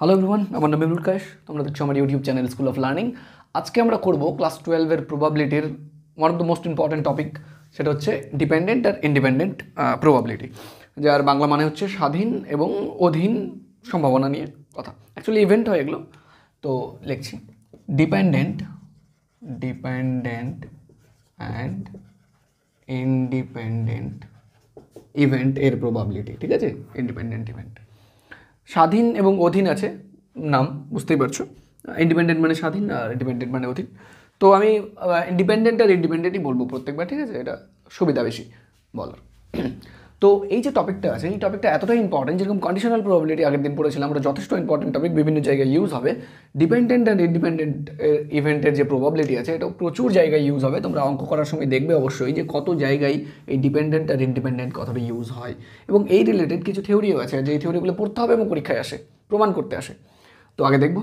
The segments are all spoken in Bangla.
হ্যালো এভরিওয়ান আমার নাম ইমরুল কাশ তোমরা দেখছো আমার YouTube channel school of learning আজকে আমরা করব ক্লাস টুয়েলভের প্রবাবিলিটির one of the most important topic সেটা হচ্ছে ডিপেন্ডেন্ট আর ইন্ডিপেন্ডেন্ট প্রবাবিলিটি যার বাংলা মানে হচ্ছে স্বাধীন এবং অধীন সম্ভাবনা নিয়ে কথা অ্যাকচুয়ালি ইভেন্ট হয় এগুলো তো লিখছি dependent dependent and independent event এর প্রবাবিলিটি ঠিক আছে ইন্ডিপেন্ডেন্ট ইভেন্ট স্বাধীন এবং অধীন আছে নাম বুঝতেই পারছো ইন্ডিপেন্ডেন্ট মানে স্বাধীন আর ইন্ডিপেন্ডেন্ট মানে অধীন তো আমি ইন্ডিপেন্ডেন্ট আর ইন্ডিপেন্ডেন্টই বলবো প্রত্যেকবার ঠিক আছে এটা সুবিধা বেশি বলার তো এই যে টপিকটা আছে এই টপিকটা এতটাই ইম্পর্টেন্ট যেরকম কন্ডিশনাল প্রবাবিলিটি আগের দিন পড়েছিলাম আমরা যথেষ্ট ইম্পর্টেন্ট টপিক বিভিন্ন জায়গায় ইউজ হবে ডিপেন্ডেন্ট অ্যান্ড ইন্ডিপেন্ডেন্ট ইভেন্টের যে প্রবাবিলিটি আছে এটা প্রচুর জায়গায় ইউজ হবে তোমরা অঙ্ক করার সময় দেখবে অবশ্যই যে কত জায়গায় এই ডিপেন্ডেন্ট আর ইন্ডিপেন্ডেন্ট কথাটা ইউজ হয় এবং এই রিলেটেড কিছু থিওরিও আছে যে এই থিওরিগুলো পড়তে হবে এবং পরীক্ষায় আসে প্রমাণ করতে আসে তো আগে দেখবো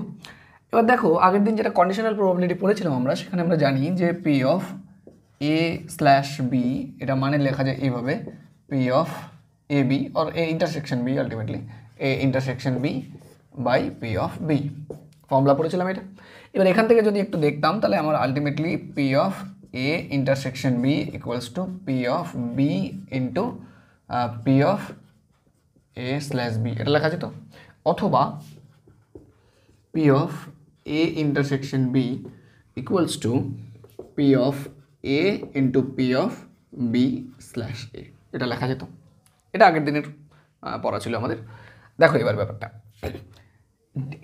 এবার দেখো আগের দিন যেটা কন্ডিশনাল প্রবাবিলিটি পড়েছিলাম আমরা সেখানে আমরা জানি যে P of A slash B এটা মানে লেখা যায় এইভাবে P of AB or A intersection B ultimately A intersection B by P of B formula পড়েছিলাম এটা এবার এখান থেকে যদি একটু দেখতাম তাহলে আমার ultimately P of A intersection B equals to P of B into P of A slash B এটা লেখা যেত অথবা P of A intersection B equals to P of A into P of B slash A এটা লেখা যেত এটা আগের দিনের পড়া ছিল আমাদের দেখো এবার ব্যাপারটা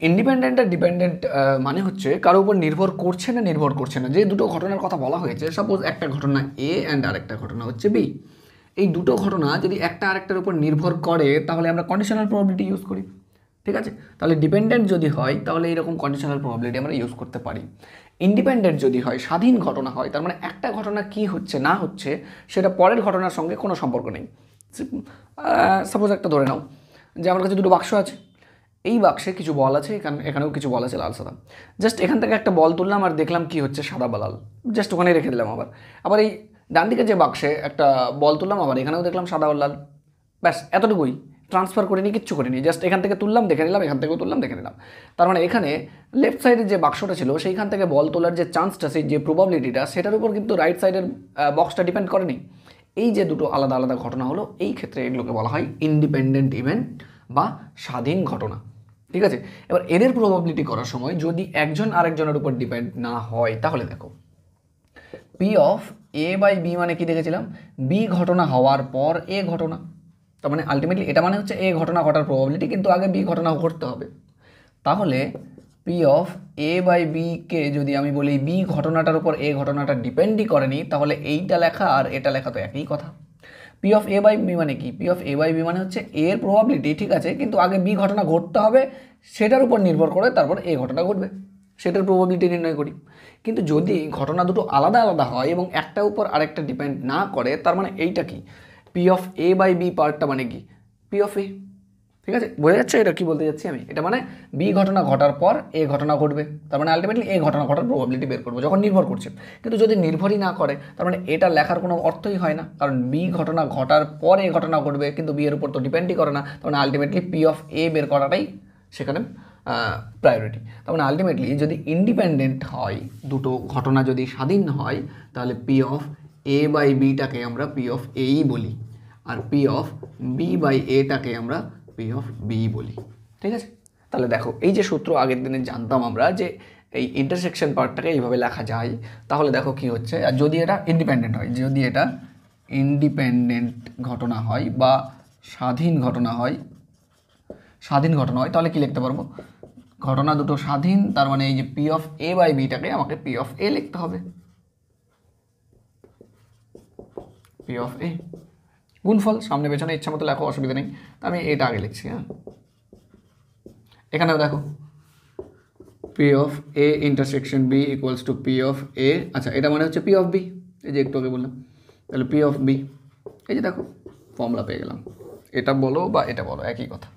ইন্ডিপেন্ডেন্ট আর ডিপেন্ডেন্ট মানে হচ্ছে কারো উপর নির্ভর করছে না নির্ভর করছে না যে দুটো ঘটনার কথা বলা হয়েছে সাপোজ একটা ঘটনা এ অ্যান্ড আরেকটা ঘটনা হচ্ছে বি এই দুটো ঘটনা যদি একটা আরেকটার উপর নির্ভর করে তাহলে আমরা কন্ডিশনাল প্রবাবিলিটি ইউজ করি ঠিক আছে তাহলে ডিপেন্ডেন্ট যদি হয় তাহলে এরকম কন্ডিশনাল প্রবাবিলিটি আমরা ইউজ করতে পারি ইন্ডিপেন্ডেন্ট যদি হয় স্বাধীন ঘটনা হয় তার মানে একটা ঘটনা কি হচ্ছে না হচ্ছে সেটা পরের ঘটনার সঙ্গে কোনো সম্পর্ক নেই সাপোজ একটা ধরে নাও যে আমার কাছে দুটো বাক্স আছে এই বাক্সে কিছু বল আছে এখানে এখানেও কিছু বল আছে লাল সাদা জাস্ট এখান থেকে একটা বল তুললাম আর দেখলাম কি হচ্ছে সাদা বা লাল জাস্ট ওখানে রেখে দিলাম আবার আবার এই ডান দিকে যে বাক্সে একটা বল তুললাম আবার এখানেও দেখলাম সাদা ও লাল ব্যাস এতটুকুই ট্রান্সফার করিনি কিচ্ছু করিনি জাস্ট এখান থেকে তুললাম দেখে নিলাম এখান থেকেও তুললাম দেখে নিলাম তার মানে এখানে লেফট সাইডের যে বাক্সটা ছিল সেইখান থেকে বল তোলার যে চান্সটা সেই যে প্রবাবিলিটিটা সেটার উপর কিন্তু রাইট সাইডের বক্সটা ডিপেন্ড করেনি এই যে দুটো আলাদা আলাদা ঘটনা হলো এই ক্ষেত্রে এগুলোকে বলা হয় ইন্ডিপেন্ডেন্ট ইভেন্ট বা স্বাধীন ঘটনা ঠিক আছে এবার এদের প্রবাবিলিটি করার সময় যদি একজন আরেকজনের উপর ডিপেন্ড না হয় তাহলে দেখো P of A by B মানে কি দেখেছিলাম বি ঘটনা হওয়ার পর এ ঘটনা তার মানে আলটিমেটলি এটা মানে হচ্ছে এ ঘটনা ঘটার প্রবাবিলিটি কিন্তু আগে বি ঘটনা ঘটতে হবে তাহলে পি অফ এ বাই বিকে যদি আমি বলি বি ঘটনাটার উপর এ ঘটনাটা ডিপেন্ডই করেনি তাহলে এইটা লেখা আর এটা লেখা তো একই কথা P of A by B মানে কি P of A by B মানে হচ্ছে এর প্রবাবিলিটি ঠিক আছে কিন্তু আগে বি ঘটনা ঘটতে হবে সেটার উপর নির্ভর করে তারপর এ ঘটনা ঘটবে সেটার প্রবাবিলিটি নির্ণয় করি কিন্তু যদি ঘটনা দুটো আলাদা আলাদা হয় এবং একটা উপর আরেকটা ডিপেন্ড না করে তার মানে এইটা কি P of A by B পার্টটা মানে কি পি অফ এ ঠিক আছে বোঝা যাচ্ছে এটা কি বলতে যাচ্ছি আমি এটা মানে বি ঘটনা ঘটার পর এ ঘটনা ঘটবে তার মানে আলটিমেটলি এ ঘটনা ঘটার প্রবাবিলিটি বের করবো যখন নির্ভর করছে কিন্তু যদি নির্ভরই না করে তার মানে এটা লেখার কোনো অর্থই হয় না কারণ বি ঘটনা ঘটার পর এ ঘটনা ঘটবে কিন্তু বি এর উপর তো ডিপেন্ডই করে না তার মানে আলটিমেটলি পি অফ এ বের করাটাই সেখানে প্রায়োরিটি তার মানে আলটিমেটলি যদি ইন্ডিপেন্ডেন্ট হয় দুটো ঘটনা যদি স্বাধীন হয় তাহলে পি অফ এ বাই বিটাকে আমরা পি অফ এই বলি আর পি অফ বি বাই এটাকে আমরা পি অফ বি বলি ঠিক আছে তাহলে দেখো এই যে সূত্র আগের দিনে জানতাম আমরা যে এই ইন্টারসেকশন পার্টটাকে এইভাবে লেখা যায় তাহলে দেখো কি হচ্ছে আর যদি এটা ইন্ডিপেন্ডেন্ট হয় যদি এটা ইন্ডিপেন্ডেন্ট ঘটনা হয় বা স্বাধীন ঘটনা হয় স্বাধীন ঘটনা হয় তাহলে কি লিখতে পারবো ঘটনা দুটো স্বাধীন তার মানে এই যে পি অফ এ বাই বিটাকে আমাকে পি অফ এ লিখতে হবে পি অফ এ গুণফল সামনে পেছনে ইচ্ছা মতো লেখো অসুবিধা নেই তা আমি এটা আগে লিখছি হ্যাঁ এখানেও দেখো P of A intersection B equals to P of A আচ্ছা এটা মানে হচ্ছে পি অফ বি এই যে একটু আগে বললাম তাহলে পি অফ বি এই যে দেখো ফর্মুলা পেয়ে গেলাম এটা বলো বা এটা বলো একই কথা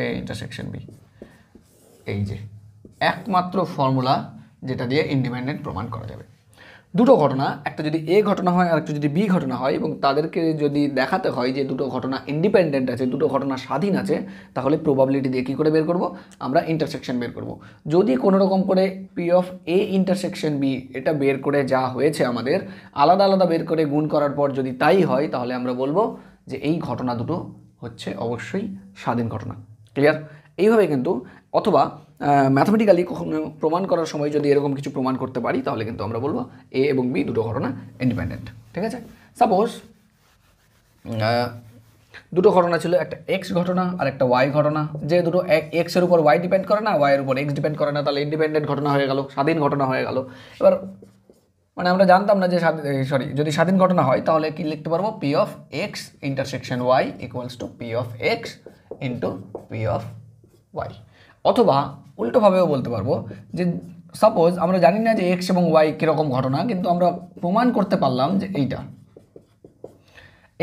এ ইন্টারসেকশন বি এই যে একমাত্র ফর্মুলা যেটা দিয়ে ইন্ডিপেন্ডেন্ট প্রমাণ করা যাবে দুটো ঘটনা একটা যদি এ ঘটনা হয় আর একটা যদি বি ঘটনা হয় এবং তাদেরকে যদি দেখাতে হয় যে দুটো ঘটনা ইন্ডিপেন্ডেন্ট আছে দুটো ঘটনা স্বাধীন আছে তাহলে প্রবাবিলিটি দিয়ে কী করে বের করব আমরা ইন্টারসেকশন বের করব যদি কোনো রকম করে P of A intersection B এটা বের করে যা হয়েছে আমাদের আলাদা আলাদা বের করে গুণ করার পর যদি তাই হয় তাহলে আমরা বলবো যে এই ঘটনা দুটো হচ্ছে অবশ্যই স্বাধীন ঘটনা ক্লিয়ার এইভাবে কিন্তু অথবা ম্যাথামেটিক্যালি কখনো প্রমাণ করার সময় যদি এরকম কিছু প্রমাণ করতে পারি তাহলে কিন্তু আমরা বলবো এ এবং বি দুটো ঘটনা ইন্ডিপেন্ডেন্ট ঠিক আছে সাপোজ দুটো ঘটনা ছিল একটা এক্স ঘটনা আর একটা ওয়াই ঘটনা যে দুটো এক্সের উপর ওয়াই ডিপেন্ড করে না ওয়াইয়ের উপর এক্স ডিপেন্ড করে না তাহলে ইন্ডিপেন্ডেন্ট ঘটনা হয়ে গেল স্বাধীন ঘটনা হয়ে গেল এবার মানে আমরা জানতাম না যে সরি যদি স্বাধীন ঘটনা হয় তাহলে কি লিখতে পারবো P of X intersection Y equals to P of X into P of Y অথবা উল্টোভাবেও বলতে পারবো যে সাপোজ আমরা জানি না যে এক্স এবং ওয়াই কীরকম ঘটনা কিন্তু আমরা প্রমাণ করতে পারলাম যে এইটা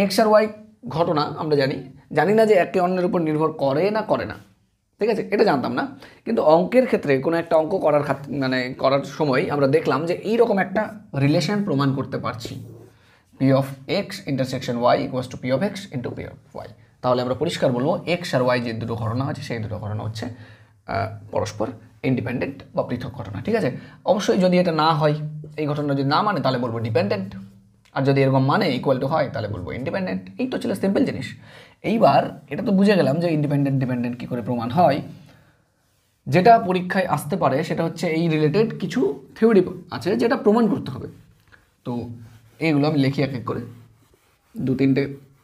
এক্স আর ওয়াই ঘটনা আমরা জানি জানি না যে একে অন্যের উপর নির্ভর করে না করে না ঠিক আছে এটা জানতাম না কিন্তু অঙ্কের ক্ষেত্রে কোনো একটা অঙ্ক করার মানে করার সময় আমরা দেখলাম যে এই রকম একটা রিলেশন প্রমাণ করতে পারছি P of X intersection Y equals to P of X into P of Y তাহলে আমরা পরিষ্কার বলবো এক্স আর ওয়াই যে দুটো ঘটনা আছে সেই দুটো ঘটনা হচ্ছে পরস্পর ইন্ডিপেন্ডেন্ট বা পৃথক ঘটনা ঠিক আছে অবশ্যই যদি এটা না হয় এই ঘটনা যদি না মানে তাহলে বলবো ডিপেন্ডেন্ট আর যদি এরকম মানে ইকুয়াল টু হয় তাহলে বলবো ইন্ডিপেন্ডেন্ট এই তো ছিল সিম্পল জিনিস এইবার এটা তো বুঝে গেলাম যে ইন্ডিপেন্ডেন্ট ডিপেন্ডেন্ট কী করে প্রমাণ হয় যেটা পরীক্ষায় আসতে পারে সেটা হচ্ছে এই রিলেটেড কিছু থিওরি আছে যেটা প্রমাণ করতে হবে তো এইগুলো আমি লিখি এক এক করে দু তিনটে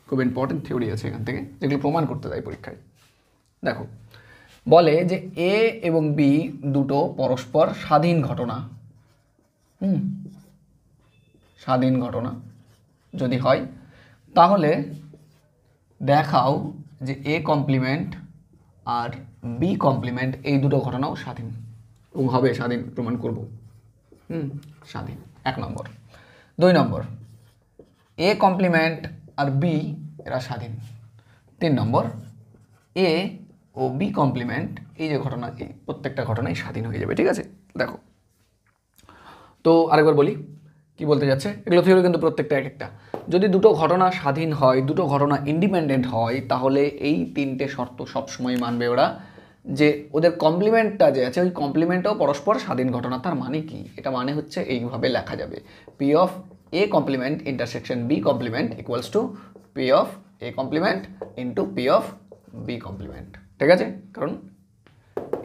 খুব ইম্পর্টেন্ট থিওরি আছে এখান থেকে যেগুলো প্রমাণ করতে দেয় পরীক্ষায় দেখো বলে যে এ এবং বি দুটো পরস্পর স্বাধীন ঘটনা হুম স্বাধীন ঘটনা যদি হয় তাহলে দেখাও যে এ কমপ্লিমেন্ট আর বি কমপ্লিমেন্ট এই দুটো ঘটনাও স্বাধীন এবং হবে স্বাধীন প্রমাণ করব হুম স্বাধীন এক নম্বর দুই নম্বর এ কমপ্লিমেন্ট আর বি এরা স্বাধীন তিন নম্বর এ ও বি কমপ্লিমেন্ট এই যে ঘটনা এই প্রত্যেকটা ঘটনাই স্বাধীন হয়ে যাবে ঠিক আছে দেখো তো আরেকবার বলি কি বলতে যাচ্ছে এগুলো থেকে কিন্তু প্রত্যেকটা এক একটা যদি দুটো ঘটনা স্বাধীন হয় দুটো ঘটনা ইন্ডিপেন্ডেন্ট হয় তাহলে এই তিনটে শর্ত সবসময় মানবে ওরা যে ওদের কমপ্লিমেন্টটা যে আছে ওই কমপ্লিমেন্টটাও পরস্পর স্বাধীন ঘটনা তার মানে কি এটা মানে হচ্ছে এইভাবে লেখা যাবে P of A complement intersection B complement equals to P of A complement into P of B complement ঠিক আছে কারণ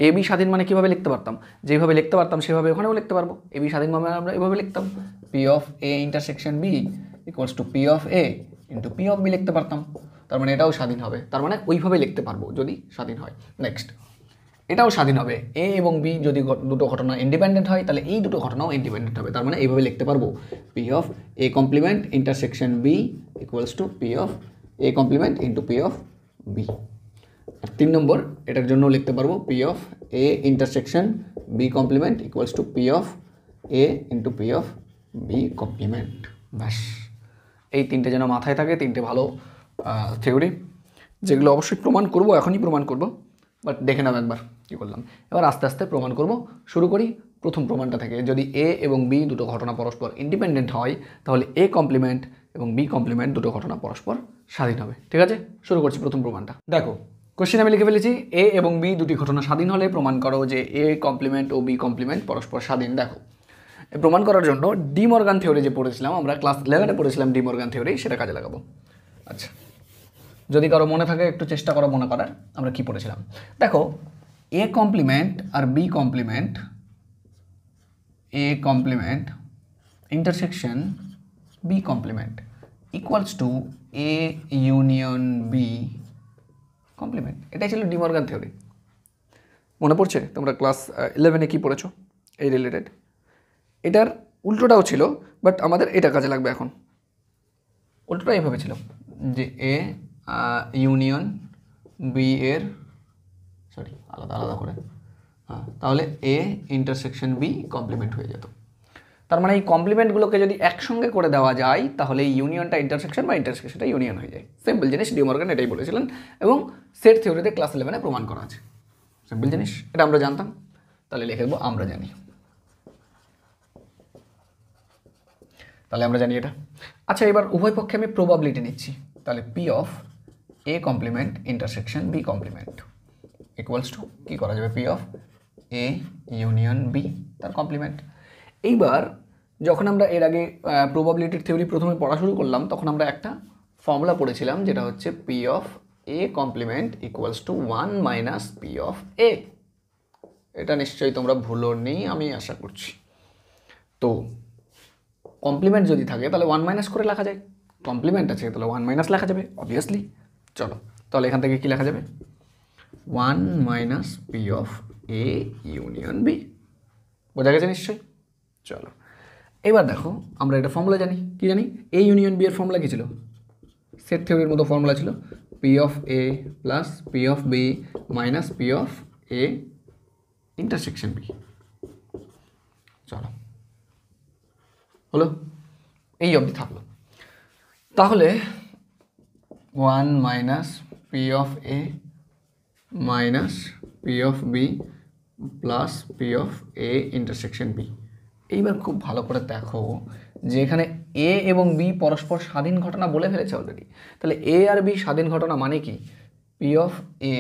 এ বি স্বাধীন মানে কীভাবে লিখতে পারতাম যেভাবে লিখতে পারতাম সেভাবে ওখানেও লিখতে পারবো এ বি স্বাধীন মানে আমরা এভাবে লিখতাম P of A intersection B equals to P of A into P of B লিখতে পারতাম তার মানে এটাও স্বাধীন হবে তার মানে ওইভাবে লিখতে পারবো যদি স্বাধীন হয় নেক্সট এটাও স্বাধীন হবে এ এবং বি যদি দুটো ঘটনা ইন্ডিপেন্ডেন্ট হয় তাহলে এই দুটো ঘটনাও ইন্ডিপেন্ডেন্ট হবে তার মানে এইভাবে লিখতে পারবো P of A complement intersection B equals to P of A complement into P of B তিন নম্বর এটার জন্য লিখতে পারবো P of A intersection B complement equals to P of A into P of B complement ব্যাস এই তিনটে যেন মাথায় থাকে তিনটে ভালো থিওরি যেগুলো অবশ্যই প্রমাণ করব এখনই প্রমাণ করব বাট দেখে নাও একবার কী করলাম এবার আস্তে আস্তে প্রমাণ করব শুরু করি প্রথম প্রমাণটা থেকে যদি এ এবং বি দুটো ঘটনা পরস্পর ইন্ডিপেন্ডেন্ট হয় তাহলে এ কমপ্লিমেন্ট এবং বি কমপ্লিমেন্ট দুটো ঘটনা পরস্পর স্বাধীন হবে ঠিক আছে শুরু করছি প্রথম প্রমাণটা দেখো কোশ্চেন আমি লিখে ফেলেছি এ এবং বি দুটি ঘটনা স্বাধীন হলে প্রমাণ করো যে এ কমপ্লিমেন্ট ও বি কমপ্লিমেন্ট পরস্পর স্বাধীন দেখো প্রমাণ করার জন্য ডি মর্গান থিওরি যে পড়েছিলাম আমরা ক্লাস ইলেভেনে পড়েছিলাম ডি মর্গান থিওরি সেটা কাজে লাগাবো আচ্ছা যদি কারো মনে থাকে একটু চেষ্টা করো মনে করার আমরা কি পড়েছিলাম দেখো এ কমপ্লিমেন্ট আর B complement A complement intersection B complement equals to A union B complement এটাই ছিল ডিমর্গান থিওরি মনে পড়ছে তোমরা ক্লাস ইলেভেনে কী পড়েছো এই রিলেটেড এটার উল্টোটাও ছিল বাট আমাদের এটা কাজে লাগবে এখন উল্টোটা এইভাবে ছিল যে এ ইউনিয়ন বি এর সরি আলাদা আলাদা করে হ্যাঁ তাহলে এ ইন্টারসেকশন বি কমপ্লিমেন্ট হয়ে যেত তার মানে এই কমপ্লিমেন্টগুলোকে যদি একসঙ্গে করে দেওয়া যায় তাহলে এই ইউনিয়নটা ইন্টারসেকশন বা ইন্টারসেকশনটা ইউনিয়ন হয়ে যায় সিম্পল জিনিস ডিমর্গান এটাই বলেছিলেন এবং সেট থিওরিতে ক্লাস ইলেভেনে প্রমাণ করা আছে সিম্পল জিনিস এটা আমরা জানতাম তাহলে লিখে দেবো আমরা জানি তাহলে আমরা জানি এটা আচ্ছা এবার উভয় পক্ষে আমি প্রবাবিলিটি নিচ্ছি তাহলে P of A complement intersection B complement equals to কী করা যাবে P of A union B তার কমপ্লিমেন্ট এইবার যখন আমরা এর আগে প্রবাবিলিটির থিওরি প্রথমে পড়া শুরু করলাম তখন আমরা একটা ফর্মুলা পড়েছিলাম যেটা হচ্ছে P of A complement equals to one minus P of A এটা নিশ্চয়ই তোমরা ভুলো নেই আমি আশা করছি তো কমপ্লিমেন্ট যদি থাকে তাহলে ওয়ান মাইনাস করে লেখা যায় কমপ্লিমেন্ট আছে তাহলে ওয়ান মাইনাস লেখা যাবে অবভিয়াসলি চলো তাহলে এখান থেকে কী লেখা যাবে one minus P of A union B বোঝা গেছে নিশ্চয়ই চলো এবার দেখো আমরা একটা ফর্মুলা জানি কি জানি এ ইউনিয়ন বি এর ফর্মুলা কী ছিল সেট থিওরির মতো ফর্মুলা ছিল P of A plus P of B minus P of A intersection B চলো হলো এই অবধি থাকলো তাহলে one minus P of A minus P of B plus P of A intersection B এইবার খুব ভালো করে দেখো যে এখানে এ এবং বি পরস্পর স্বাধীন ঘটনা বলে ফেলেছে অলরেডি তাহলে এ আর বি স্বাধীন ঘটনা মানে কি পি অফ এ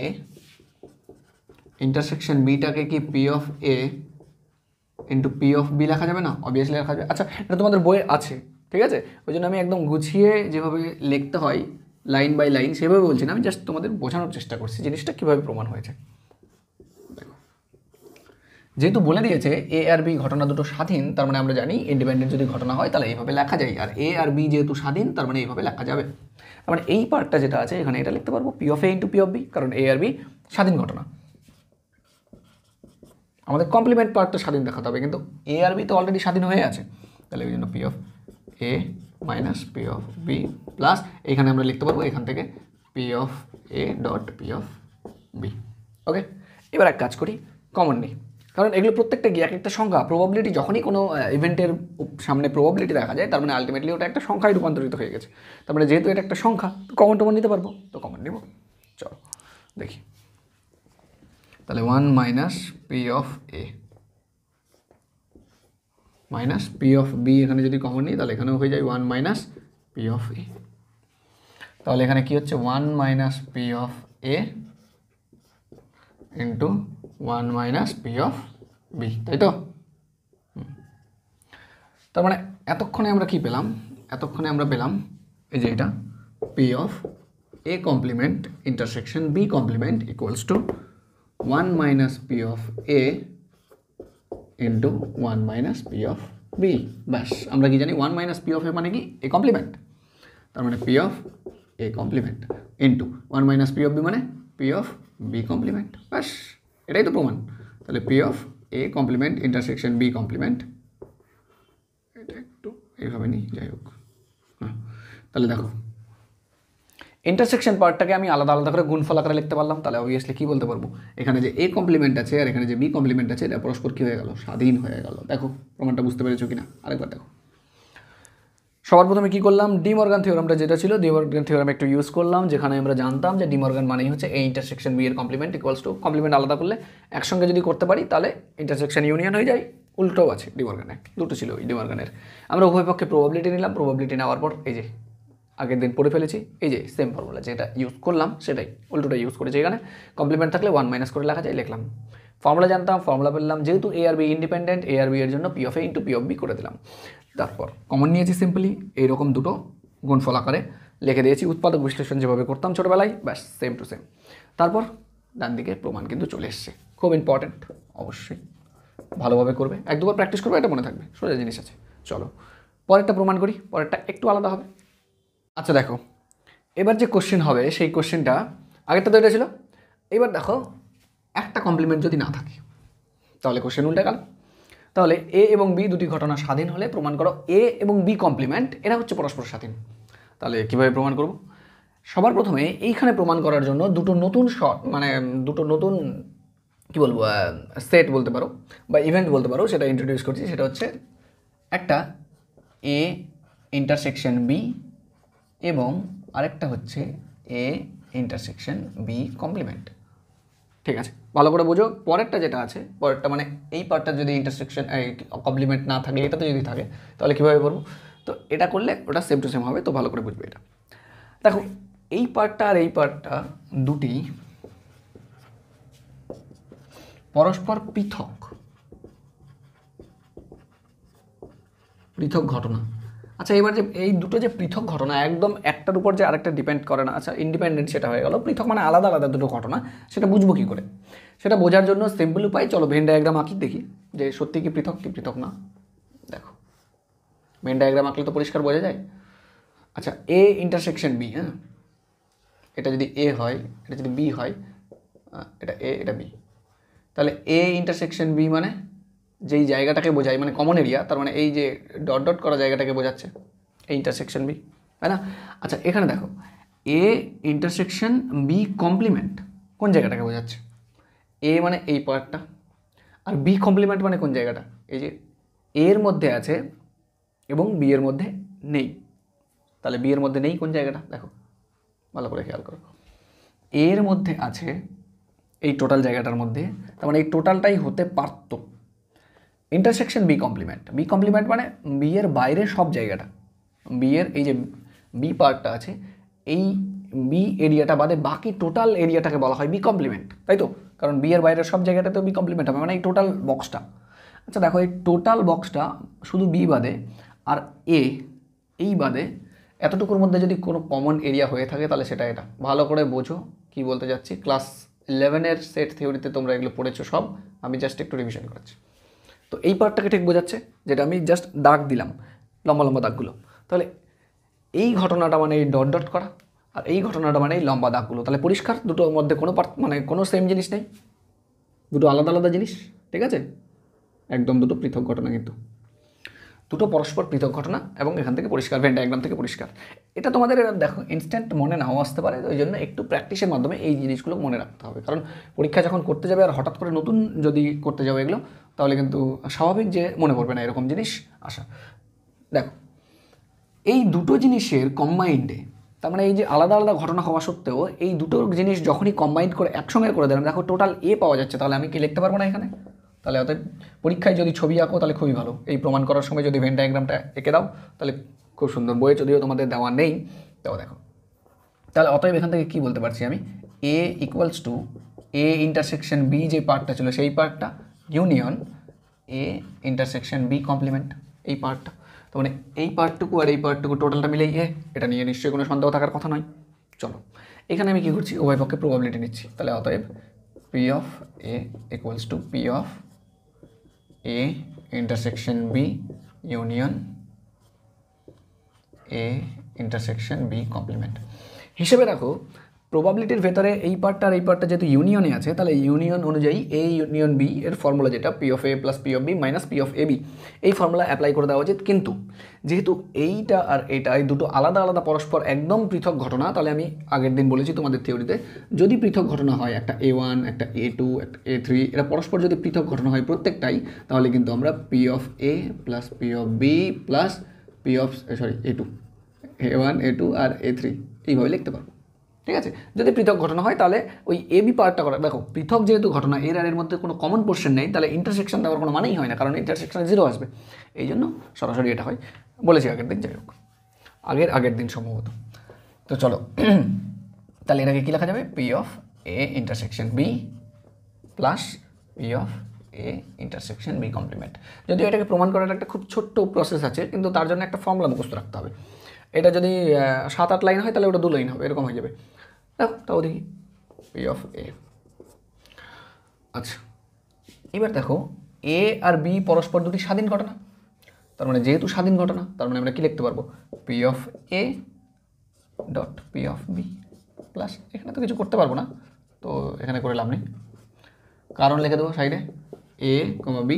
ইন্টারসেকশন বিটাকে কি P of A into P of B লেখা যাবে না অবভিয়াসলি লেখা যাবে আচ্ছা এটা তোমাদের বইয়ে আছে ঠিক আছে ওই জন্য আমি একদম গুছিয়ে যেভাবে লিখতে হয় লাইন বাই লাইন সেভাবে বলছি না আমি জাস্ট তোমাদের বোঝানোর চেষ্টা করছি জিনিসটা কীভাবে প্রমাণ হয়েছে যেহেতু বলে দিয়েছে এ আর বি ঘটনা দুটো স্বাধীন তার মানে আমরা জানি ইন্ডিপেন্ডেন্ট যদি ঘটনা হয় তাহলে এইভাবে লেখা যায় আর এ আর বি যেহেতু স্বাধীন তার মানে এইভাবে লেখা যাবে তার মানে এই পার্টটা যেটা আছে এখানে এটা লিখতে পারবো P of A into P of B কারণ এ আর বি স্বাধীন ঘটনা আমাদের কমপ্লিমেন্ট পার্টটা স্বাধীন দেখাতে হবে কিন্তু এ আর বি তো অলরেডি স্বাধীন হয়ে আছে তাহলে ওই জন্য P of A minus P of B plus এখানে আমরা লিখতে পারবো এখান থেকে P of A dot P of B okay এবার এক কাজ করি কমন নেই কারণ এগুলো প্রত্যেকটা গিয়ে এক একটা সংখ্যা প্রবাবিলিটি যখনই কোনো ইভেন্টের সামনে প্রবাবিলিটি দেখা যায় তার মানে আলটিমেটলি ওটা একটা সংখ্যায় রূপান্তরিত হয়ে গেছে তার মানে যেহেতু এটা একটা সংখ্যা তো কমন টমন নিতে পারবো তো কমন নেব চলো দেখি তাহলে one minus P of A minus P of B এখানে যদি কমন নিই তাহলে এখানেও হয়ে যায় one minus P of A তাহলে এখানে কি হচ্ছে one minus P of A into one minus P of B তাই তো তার মানে এতক্ষণে আমরা কি পেলাম এতক্ষণে আমরা পেলাম এই যে এটা P of A complement intersection B complement equals to one minus P of A into one minus P of B ব্যাস আমরা কি জানি one minus P of A মানে কি এ কমপ্লিমেন্ট তার মানে P of A complement into one minus P of B মানে পি অফ বি কমপ্লিমেন্ট ব্যাস এটাই তো প্রমাণ তাহলে P of A complement intersection B complement এটা একটু এইভাবে নিই যাই হোক হ্যাঁ তাহলে দেখো ইন্টারসেকশন পার্টটাকে আমি আলাদা আলাদা করে গুণফল আকারে লিখতে পারলাম তাহলে অবভিয়াসলি কী বলতে পারবো এখানে যে এ কমপ্লিমেন্ট আছে আর এখানে যে বি কমপ্লিমেন্ট আছে এটা পরস্পর কী হয়ে গেল স্বাধীন হয়ে গেল দেখো প্রমাণটা বুঝতে পেরেছো কি না আরেকবার দেখো সবার প্রথমে কী করলাম ডিমর্গান থিওরামটা যেটা ছিল ডিমর্গান থিওরাম একটু ইউজ করলাম যেখানে আমরা জানতাম যে ডিমর্গান মানেই হচ্ছে এই ইন্টারসেকশন বি এর কমপ্লিমেন্ট ইকুয়ালস টু কমপ্লিমেন্ট আলাদা করলে একসঙ্গে যদি করতে পারি তাহলে ইন্টারসেকশন ইউনিয়ন হয়ে যায় উল্টোও আছে ডিমর্গানের দুটো ছিল ওই ডিমর্গানের আমরা উভয় পক্ষে প্রবাবিলিটি নিলাম প্রবাবিলিটি নেওয়ার পর এই যে আগের দিন পড়ে ফেলেছি এই যে সেম ফর্মুলা যেটা ইউজ করলাম সেটাই উল্টোটা ইউজ করেছি এখানে কমপ্লিমেন্ট থাকলে ওয়ান মাইনাস করে লেখা যায় লিখলাম ফর্মুলা জানতাম ফর্মুলা পেলাম যেহেতু এ আর বি ইন্ডিপেন্ডেন্ট এ আর বি এর জন্য P of A into P of B করে দিলাম তারপর কমন নিয়েছি সিম্পলি এইরকম দুটো গুণফল আকারে লিখে দিয়েছি উৎপাদক বিশ্লেষণ যেভাবে করতাম ছোটোবেলায় ব্যাস সেম টু সেম তারপর ডান দিকে প্রমাণ কিন্তু চলে এসছে খুব ইম্পর্ট্যান্ট অবশ্যই ভালোভাবে করবে এক দুবার প্র্যাকটিস করবে এটা মনে থাকবে সোজা জিনিস আছে চলো পরেরটা প্রমাণ করি পরেরটা একটু আলাদা হবে আচ্ছা দেখো এবার যে কোশ্চেন হবে সেই কোশ্চেনটা আগেরটা তো এটা ছিল এবার দেখো একটা কমপ্লিমেন্ট যদি না থাকে তাহলে কোশ্চেন উল্টে গেল তাহলে এ এবং বি দুটি ঘটনা স্বাধীন হলে প্রমাণ করো এ এবং বি কমপ্লিমেন্ট এরা হচ্ছে পরস্পর স্বাধীন তাহলে কিভাবে প্রমাণ করব সবার প্রথমে এইখানে প্রমাণ করার জন্য দুটো নতুন শট মানে দুটো নতুন কি বলবো সেট বলতে পারো বা ইভেন্ট বলতে পারো সেটা ইন্ট্রোডিউস করছি সেটা হচ্ছে একটা এ ইন্টারসেকশন বি এবং আরেকটা হচ্ছে এ ইন্টারসেকশন বি কমপ্লিমেন্ট ঠিক আছে ভালো করে বোঝো পরেরটা যেটা আছে পরেরটা মানে এই পার্টটা যদি ইন্টারসেকশন কমপ্লিমেন্ট না থাকে এটাতে যদি থাকে তাহলে কীভাবে পড়বো তো এটা করলে ওটা সেম টু সেম হবে তো ভালো করে বুঝবে এটা দেখো এই পার্টটা আর এই পার্টটা দুটি পরস্পর পৃথক পৃথক ঘটনা আচ্ছা এবার যে এই দুটো যে পৃথক ঘটনা একদম একটার উপর যে আরেকটা ডিপেন্ড করে না আচ্ছা ইন্ডিপেন্ডেন্ট সেটা হয়ে গেল পৃথক মানে আলাদা আলাদা দুটো ঘটনা সেটা বুঝবো কী করে সেটা বোঝার জন্য সিম্পল উপায় চলো ভেন ডায়াগ্রাম আঁকি দেখি যে সত্যি কি পৃথক কি পৃথক না দেখো ভেন ডায়াগ্রাম আঁকলে তো পরিষ্কার বোঝা যায় আচ্ছা এ ইন্টারসেকশন বি হ্যাঁ এটা যদি এ হয় এটা যদি বি হয় এটা এ এটা বি তাহলে এ ইন্টারসেকশন বি মানে যেই জায়গাটাকে বোঝায় মানে কমন এরিয়া তার মানে এই যে ডট ডট করা জায়গাটাকে বোঝাচ্ছে এই ইন্টারসেকশন বি তাই না আচ্ছা এখানে দেখো এ ইন্টারসেকশন বি কমপ্লিমেন্ট কোন জায়গাটাকে বোঝাচ্ছে এ মানে এই পার্টটা আর বি কমপ্লিমেন্ট মানে কোন জায়গাটা এই যে এর মধ্যে আছে এবং বি এর মধ্যে নেই তাহলে বি এর মধ্যে নেই কোন জায়গাটা দেখো ভালো করে খেয়াল করো এর মধ্যে আছে এই টোটাল জায়গাটার মধ্যে তার মানে এই টোটালটাই হতে পারতো intersection B complement B complement মানে বি এর বাইরে সব জায়গাটা বি এর এই যে বি পার্টটা আছে এই বি এরিয়াটা বাদে বাকি টোটাল এরিয়াটাকে বলা হয় বি কমপ্লিমেন্ট তাই তো কারণ বি এর বাইরের সব জায়গাটা তো বি কমপ্লিমেন্ট হবে মানে এই টোটাল বক্সটা আচ্ছা দেখো এই টোটাল বক্সটা শুধু বি বাদে আর এ এই বাদে এতটুকুর মধ্যে যদি কোনো কমন এরিয়া হয়ে থাকে তাহলে সেটা এটা ভালো করে বোঝো কি বলতে যাচ্ছি ক্লাস ইলেভেনের সেট থিওরিতে তোমরা এগুলো পড়েছো সব আমি জাস্ট একটু রিভিশন করছি তো এই পার্টটাকে ঠিক বোঝাচ্ছে যেটা আমি জাস্ট দাগ দিলাম লম্বা লম্বা দাগগুলো তাহলে এই ঘটনাটা মানে এই ডট ডট করা আর এই ঘটনাটা মানে এই লম্বা দাগগুলো তাহলে পরিষ্কার দুটোর মধ্যে কোনো মানে কোনো সেম জিনিস নেই দুটো আলাদা আলাদা জিনিস ঠিক আছে একদম দুটো পৃথক ঘটনা কিন্তু দুটো পরস্পর পৃথক ঘটনা এবং এখান থেকে পরিষ্কার ভেন ডায়াগ্রাম থেকে পরিষ্কার এটা তোমাদের দেখো ইনস্ট্যান্ট মনে নাও আসতে পারে ওই জন্য একটু প্র্যাকটিসের মাধ্যমে এই জিনিসগুলো মনে রাখতে হবে কারণ পরীক্ষা যখন করতে যাবে আর হঠাৎ করে নতুন যদি করতে যাবে এগুলো তাহলে কিন্তু স্বাভাবিক যে মনে পড়বে না এরকম জিনিস আসা দেখো এই দুটো জিনিসের কম্বাইন্ডে তার মানে এই যে আলাদা আলাদা ঘটনা হওয়া সত্ত্বেও এই দুটো জিনিস যখনই কম্বাইন্ড করে একসঙ্গে করে দেবেন দেখো টোটাল এ পাওয়া যাচ্ছে তাহলে আমি কি লিখতে পারবো না এখানে তাহলে অর্থাৎ পরীক্ষায় যদি ছবি আঁকো তাহলে খুবই ভালো এই প্রমাণ করার সময় যদি ভেন ডায়াগ্রামটা এঁকে দাও তাহলে খুব সুন্দর বইয়ে যদিও তোমাদের দেওয়া নেই তাও দেখো তাহলে অতএব এখান থেকে কী বলতে পারছি আমি A equals to A intersection B যে পার্টটা ছিল সেই পার্টটা union A intersection B complement এই পার্টটা তো মানে এই পার্টটুকু আর এই পার্টটুকু টোটালটা মিলেই এ এটা নিয়ে নিশ্চয়ই কোনো সন্দেহ থাকার কথা নয় চলো এখানে আমি কী করছি উভয় পক্ষে প্রবাবিলিটি নিচ্ছি তাহলে অতএব P of A equals to P of A intersection B union A intersection B complement হিসেবে রাখো প্রবাবিলিটির ভেতরে এই পার্টটা আর এই পার্টটা যেহেতু ইউনিয়নে আছে তাহলে ইউনিয়ন অনুযায়ী এ ইউনিয়ন বি এর ফর্মুলা যেটা P of A plus P of B minus P of A B এই ফর্মুলা অ্যাপ্লাই করে দেওয়া উচিত কিন্তু যেহেতু এইটা আর এটা এই দুটো আলাদা আলাদা পরস্পর একদম পৃথক ঘটনা তাহলে আমি আগের দিন বলেছি তোমাদের থিওরিতে যদি পৃথক ঘটনা হয় একটা এ ওয়ান একটা এ টু একটা এ থ্রি এরা পরস্পর যদি পৃথক ঘটনা হয় প্রত্যেকটাই তাহলে কিন্তু আমরা P of A plus P of B plus P of sorry A two A one A two আর এ থ্রি এইভাবে লিখতে পারবো ঠিক আছে যদি পৃথক ঘটনা হয় তাহলে ওই এ বি পার্টটা করা দেখো পৃথক যেহেতু ঘটনা এর আর এর মধ্যে কোনো কমন পোর্শন নেই তাহলে ইন্টারসেকশন দেওয়ার কোনো মানেই হয় না কারণ ইন্টারসেকশন জিরো আসবে এই জন্য সরাসরি এটা হয় বলেছি আগের দিন যাই হোক আগের আগের দিন সম্ভবত তো চলো তাহলে এটাকে কী লেখা যাবে P of A intersection B plus P of A intersection B complement যদিও এটাকে প্রমাণ করার একটা খুব ছোট্ট প্রসেস আছে কিন্তু তার জন্য একটা ফর্মুলা মুখস্থ রাখতে হবে এটা যদি সাত আট লাইন হয় তাহলে ওটা দু লাইন হবে এরকম হয়ে যাবে দেখো তাও দেখি পি অফ এ আচ্ছা এবার দেখো এ আর বি পরস্পর দুটি স্বাধীন ঘটনা তার মানে যেহেতু স্বাধীন ঘটনা তার মানে আমরা কি লিখতে পারবো P of A dot P of B plus এখানে তো কিছু করতে পারবো না তো এখানে করে লাভ নেই কারণ লিখে দেবো সাইডে এ কমা বি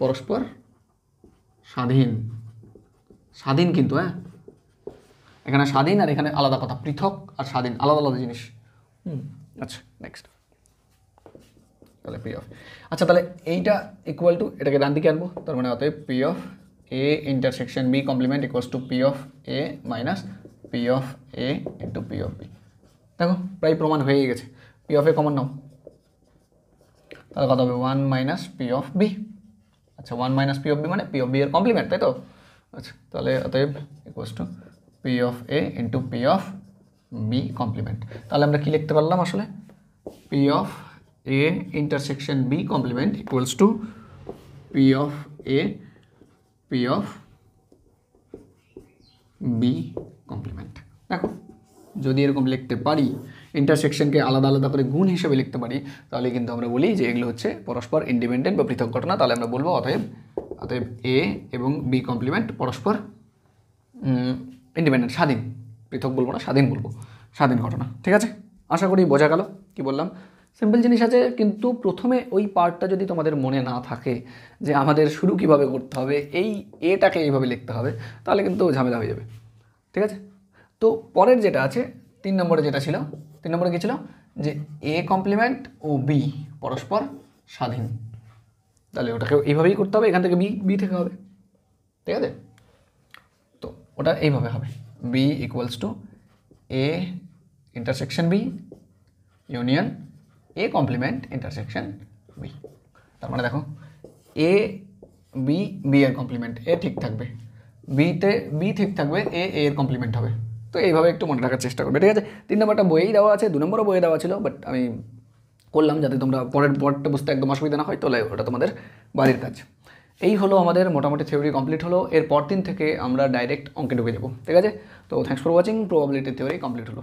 পরস্পর স্বাধীন স্বাধীন কিন্তু হ্যাঁ এখানে স্বাধীন আর এখানে আলাদা কথা পৃথক আর স্বাধীন আলাদা আলাদা জিনিস হুম আচ্ছা নেক্সট তাহলে পি অফ আচ্ছা তাহলে এইটা ইকুয়াল টু এটাকে ডান দিকে আনবো তার মানে অতএব P of A intersection B complement equals to P of A minus P of A into P of B দেখো প্রায় প্রমাণ হয়ে গেছে পি অফ এ কমন নাও তাহলে কথা হবে one minus P of B আচ্ছা one minus P of B মানে পি অফ বি এর কমপ্লিমেন্ট তাই তো আচ্ছা তাহলে অতএব equals to P of A into P of B complement তাহলে আমরা কি লিখতে পারলাম আসলে P of A intersection B complement equals to P of A P of B complement দেখো যদি এরকম লিখতে পারি ইন্টারসেকশনকে আলাদা আলাদা করে গুণ হিসেবে লিখতে পারি তাহলে কিন্তু আমরা বলি যে এগুলো হচ্ছে পরস্পর ইন্ডিপেন্ডেন্ট বা পৃথক ঘটনা তাহলে আমরা বলবো অতএব অতএব এ এবং বি কমপ্লিমেন্ট পরস্পর ইন্ডিপেন্ডেন্ট স্বাধীন পৃথক বলবো না স্বাধীন বলবো স্বাধীন ঘটনা ঠিক আছে আশা করি বোঝা গেল কি বললাম সিম্পল জিনিস আছে কিন্তু প্রথমে ওই পার্টটা যদি তোমাদের মনে না থাকে যে আমাদের শুরু কিভাবে করতে হবে এই এটাকে এইভাবে লিখতে হবে তাহলে কিন্তু ঝামেলা হয়ে যাবে ঠিক আছে তো পরের যেটা আছে তিন নম্বরে যেটা ছিল তিন নম্বরে কী ছিল যে এ কমপ্লিমেন্ট ও বি পরস্পর স্বাধীন তাহলে ওটাকে এইভাবেই করতে হবে এখান থেকে বি বি থেকে হবে ঠিক আছে ওটা এইভাবে হবে B equals to A intersection B union A complement intersection B তার মানে দেখো এ বি বি এর কমপ্লিমেন্ট এ ঠিক থাকবে বিতে বি ঠিক থাকবে এ এ এর কমপ্লিমেন্ট হবে তো এইভাবে একটু মনে রাখার চেষ্টা করবে ঠিক আছে তিন নম্বরটা বইয়েই দেওয়া আছে দু নম্বরও বইয়ে দেওয়া ছিল বাট আমি করলাম যাতে তোমরা পরের পরটা বুঝতে একদম অসুবিধা না হয় তাহলে ওটা তোমাদের বাড়ির কাজ এই হলো আমাদের মোটামুটি থিওরি কমপ্লিট হলো এর পর দিন থেকে আমরা ডাইরেক্ট অঙ্কে ঢুকে যাবো ঠিক আছে তো thanks for watching probability theory complete হলো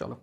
চলো